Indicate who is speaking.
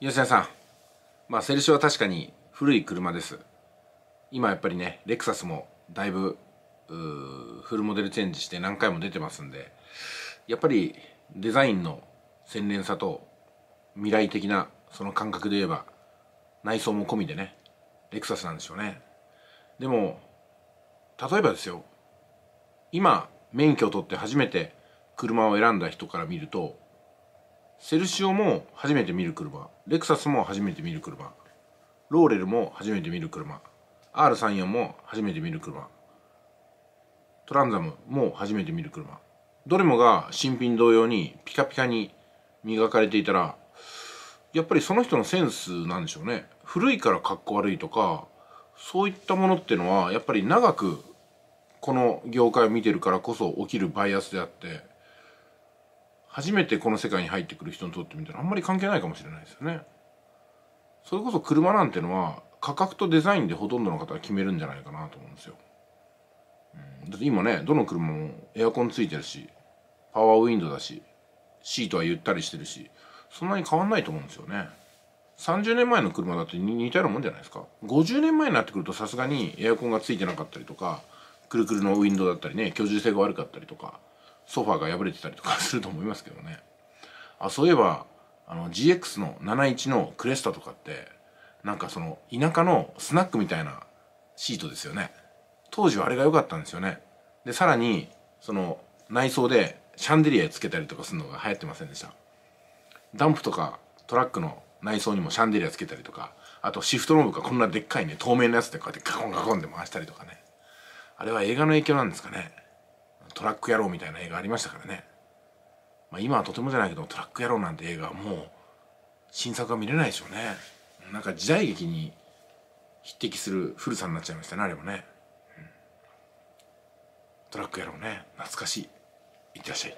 Speaker 1: 吉田さんまあセルシオは確かに古い車です今やっぱりねレクサスもだいぶフルモデルチェンジして何回も出てますんでやっぱりデザインの洗練さと未来的なその感覚で言えば内装も込みでねレクサスなんでしょうねでも例えばですよ今免許を取って初めて車を選んだ人から見るとセルシオも初めて見る車レクサスも初めて見る車ローレルも初めて見る車 R34 も初めて見る車トランザムも初めて見る車どれもが新品同様にピカピカに磨かれていたらやっぱりその人のセンスなんでしょうね古いからかっこ悪いとかそういったものってのはやっぱり長くこの業界を見てるからこそ起きるバイアスであって初めてこの世界に入ってくる人にとってみたらあんまり関係ないかもしれないですよね。それこそ車なんてのは価格とデザインでほとんどの方が決めるんじゃないかなと思うんですよ。うん、だって今ねどの車もエアコンついてるしパワーウィンドだしシートはゆったりしてるしそんなに変わんないと思うんですよね。30年前の車だって似たようなもんじゃないですか。50年前になってくるとさすがにエアコンがついてなかったりとかくるくるのウィンドウだったりね居住性が悪かったりとかソファーが破れてたりとかすると思いますけどねあそういえばあの GX の71のクレスタとかってなんかその田舎のスナックみたいなシートですよね当時はあれが良かったんですよねでさらにその内装でシャンデリアつけたりとかするのが流行ってませんでしたダンプとかトラックの内装にもシャンデリアつけたりとかあとシフトローブがこんなでっかいね透明なやつでこうやってガコンガコンで回したりとかねあれは映画の影響なんですかねトラック野郎みたいな映画ありましたからね、まあ、今はとてもじゃないけどトラック野郎なんて映画はもう新作は見れないでしょうねなんか時代劇に匹敵する古さになっちゃいましたねあれもね、うん、トラック野郎ね懐かしいいってらっしゃい